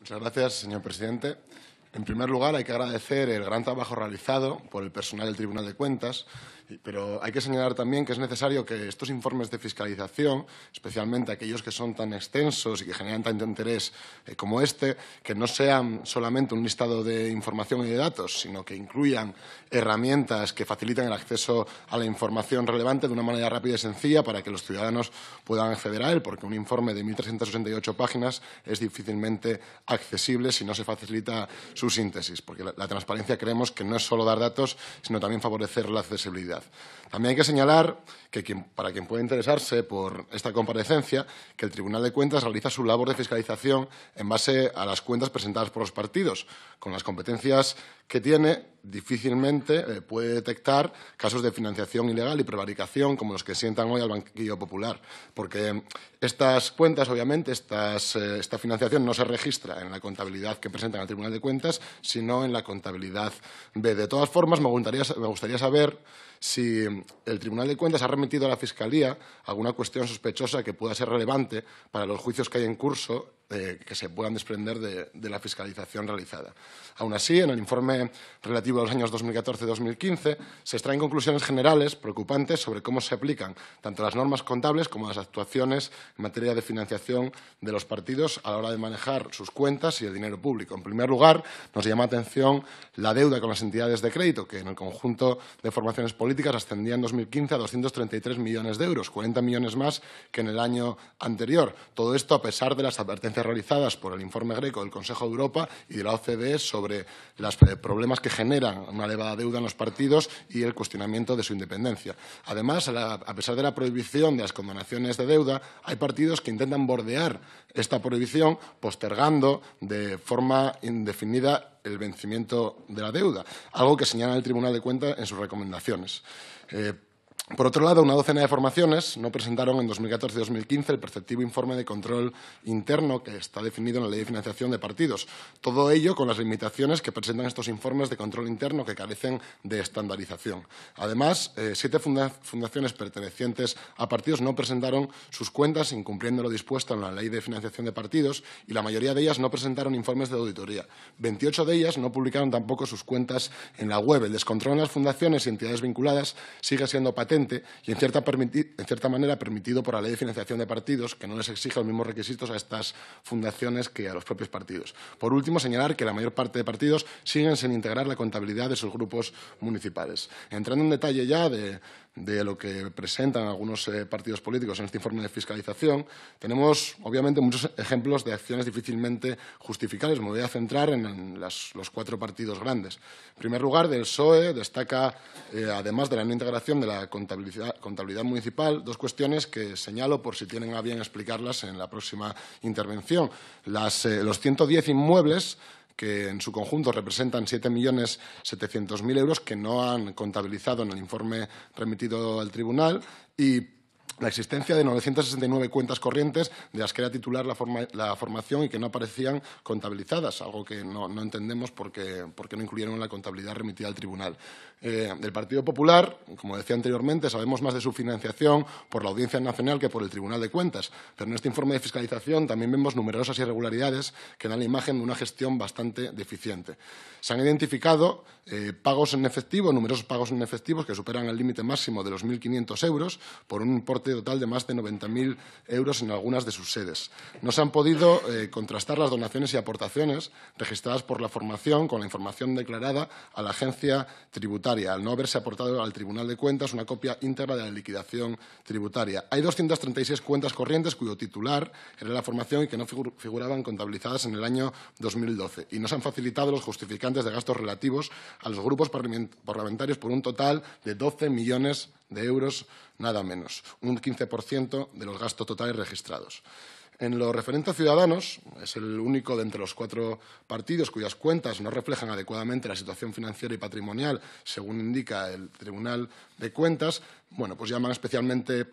Muchas gracias, señor presidente. En primer lugar, hay que agradecer el gran trabajo realizado por el personal del Tribunal de Cuentas, pero hay que señalar también que es necesario que estos informes de fiscalización, especialmente aquellos que son tan extensos y que generan tanto interés eh, como este, que no sean solamente un listado de información y de datos, sino que incluyan herramientas que faciliten el acceso a la información relevante de una manera rápida y sencilla para que los ciudadanos puedan acceder a él, porque un informe de 1.368 páginas es difícilmente accesible si no se facilita su síntesis, porque la, transparencia creemos que no es solo dar datos, sino también favorecer la accesibilidad. También hay que señalar que para quien pueda interesarse por esta comparecencia, que el Tribunal de Cuentas realiza su labor de fiscalización en base a las cuentas presentadas por los partidos, con las competencias que tiene difícilmente eh, puede detectar casos de financiación ilegal y prevaricación como los que sientan hoy al banquillo popular, porque estas cuentas, obviamente, eh, esta financiación no se registra en la contabilidad que presentan al Tribunal de Cuentas, sino en la contabilidad B. De todas formas, me gustaría saber si el Tribunal de Cuentas ha remitido a la Fiscalía alguna cuestión sospechosa que pueda ser relevante para los juicios que hay en curso eh, que se puedan desprender de, la fiscalización realizada. Aún así, en el informe relativo a los años 2014-2015 se extraen conclusiones generales preocupantes sobre cómo se aplican tanto las normas contables como las actuaciones en materia de financiación de los partidos a la hora de manejar sus cuentas y el dinero público. En primer lugar, nos llama atención la deuda con las entidades de crédito, que en el conjunto de formaciones políticas políticas ascendían en 2015 a 233 millones de euros, 40 millones más que en el año anterior. Todo esto a pesar de las advertencias realizadas por el informe greco del Consejo de Europa y de la OCDE sobre los eh, problemas que generan una elevada deuda en los partidos y el cuestionamiento de su independencia. Además, a pesar de la prohibición de las condenaciones de deuda, hay partidos que intentan bordear esta prohibición postergando de forma indefinida el vencimiento de la deuda, algo que señala el Tribunal de Cuentas en sus recomendaciones. Eh, por otro lado, una docena de formaciones no presentaron en 2014 y 2015 el perceptivo informe de control interno que está definido en la Ley de Financiación de Partidos. Todo ello con las limitaciones que presentan estos informes de control interno que carecen de estandarización. Además, eh, siete fundaciones pertenecientes a partidos no presentaron sus cuentas incumpliendo lo dispuesto en la Ley de Financiación de Partidos y la mayoría de ellas no presentaron informes de auditoría. 28 de ellas no publicaron tampoco sus cuentas en la web. El descontrol en las fundaciones y entidades vinculadas sigue siendo patente y, en cierta, en cierta manera, permitido por la ley de financiación de partidos, que no les exige los mismos requisitos a estas fundaciones que a los propios partidos. Por último, señalar que la mayor parte de partidos siguen sin integrar la contabilidad de sus grupos municipales. Entrando en detalle ya de, de lo que presentan algunos eh, partidos políticos en este informe de fiscalización, tenemos obviamente muchos ejemplos de acciones difícilmente justificables. Me voy a centrar en, los cuatro partidos grandes. En primer lugar, del SOE destaca, eh, además de la no integración de la contabilidad, municipal, dos cuestiones que señalo por si tienen a bien explicarlas en la próxima intervención. Las, eh, los 110 inmuebles que en su conjunto representan 7.700.000 euros que no han contabilizado en el informe remitido al tribunal y la existencia de 969 cuentas corrientes de las que era titular la, formación y que no aparecían contabilizadas, algo que no, entendemos porque, porque no incluyeron en la contabilidad remitida al tribunal. Eh, el Partido Popular, como decía anteriormente, sabemos más de su financiación por la Audiencia Nacional que por el Tribunal de Cuentas, pero en este informe de fiscalización también vemos numerosas irregularidades que dan la imagen de una gestión bastante deficiente. Se han identificado eh, pagos en efectivo, numerosos pagos en efectivo que superan el límite máximo de los 1.500 euros por un importe total de más de 90.000 euros en algunas de sus sedes. No se han podido eh, contrastar las donaciones y aportaciones registradas por la formación con la información declarada a la agencia tributaria, al no haberse aportado al Tribunal de Cuentas una copia íntegra de la liquidación tributaria. Hay 236 cuentas corrientes cuyo titular era la formación y que no figuraban contabilizadas en el año 2012 y no se han facilitado los justificantes de gastos relativos a los grupos parlamentarios por un total de 12 millones de euros nada menos, un 15% de los gastos totales registrados. En lo referente a Ciudadanos, es el único de entre los cuatro partidos cuyas cuentas no reflejan adecuadamente la situación financiera y patrimonial, según indica el Tribunal de Cuentas, bueno, pues llaman especialmente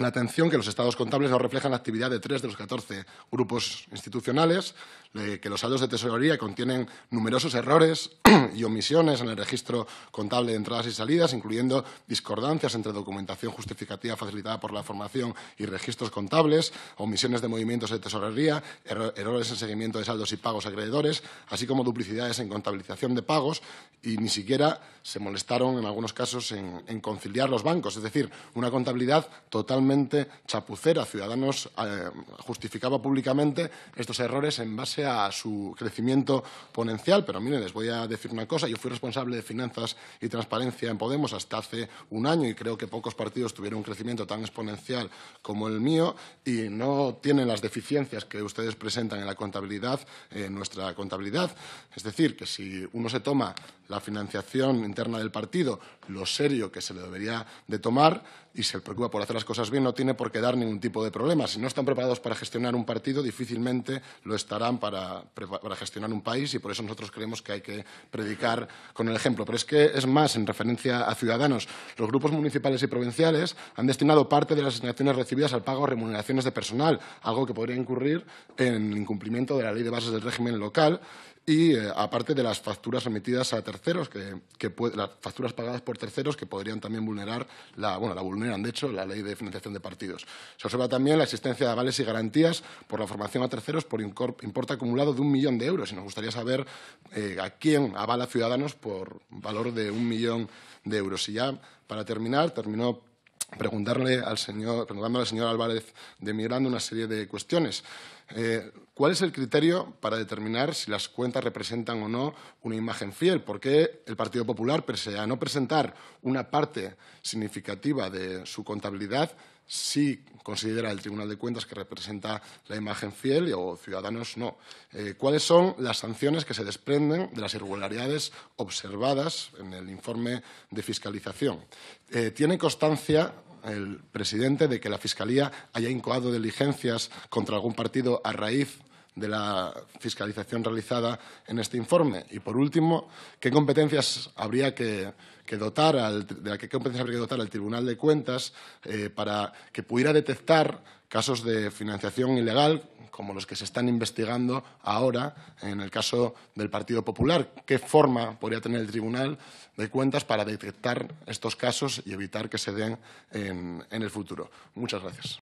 la atención que los estados contables no reflejan la actividad de tres de los 14 grupos institucionales, que los saldos de tesorería contienen numerosos errores y omisiones en el registro contable de entradas y salidas, incluyendo discordancias entre documentación justificativa facilitada por la formación y registros contables, omisiones de movimientos de tesorería, errores en seguimiento de saldos y pagos acreedores, así como duplicidades en contabilización de pagos y ni siquiera se molestaron en algunos casos en conciliar los bancos, es decir, una contabilidad totalmente chapucera. Ciudadanos eh, justificaba públicamente estos errores en base a su crecimiento ponencial, pero miren, les voy a decir una cosa. Yo fui responsable de Finanzas y Transparencia en Podemos hasta hace un año y creo que pocos partidos tuvieron un crecimiento tan exponencial como el mío y no tienen las deficiencias que ustedes presentan en la contabilidad, en nuestra contabilidad. Es decir, que si uno se toma la financiación interna del partido, lo serio que se le debería de tomar y se preocupa por hacer las cosas bien, no tiene por qué dar ningún tipo de problema. Si no están preparados para gestionar un partido, difícilmente lo estarán para, gestionar un país y por eso nosotros creemos que hay que predicar con el ejemplo. Pero es que es más, en referencia a ciudadanos, los grupos municipales y provinciales han destinado parte de las asignaciones recibidas al pago de remuneraciones de personal, algo que podría incurrir en incumplimiento de la ley de bases del régimen local y eh, aparte de las facturas remitidas a terceros, que, las facturas pagadas por terceros que podrían también vulnerar, la, bueno, la vulneran de hecho la ley de financiación de partidos. Se observa también la existencia de avales y garantías por la formación a terceros por importe acumulado de un millón de euros y nos gustaría saber eh, a quién avala Ciudadanos por valor de un millón de euros. Y ya para terminar, terminó preguntarle al señor, preguntándole al señor Álvarez de Miranda una serie de cuestiones. Eh, ¿Cuál es el criterio para determinar si las cuentas representan o no una imagen fiel? ¿Por qué el Partido Popular, pese a no presentar una parte significativa de su contabilidad, sí considera el Tribunal de Cuentas que representa la imagen fiel o Ciudadanos no. Eh, ¿Cuáles son las sanciones que se desprenden de las irregularidades observadas en el informe de fiscalización? Eh, ¿Tiene constancia el presidente de que la Fiscalía haya incoado diligencias contra algún partido a raíz de la fiscalización realizada en este informe. Y, por último, qué competencias habría que, dotar al, de competencias habría que dotar al Tribunal de Cuentas eh, para que pudiera detectar casos de financiación ilegal como los que se están investigando ahora en el caso del Partido Popular. ¿Qué forma podría tener el Tribunal de Cuentas para detectar estos casos y evitar que se den en el futuro? Muchas gracias.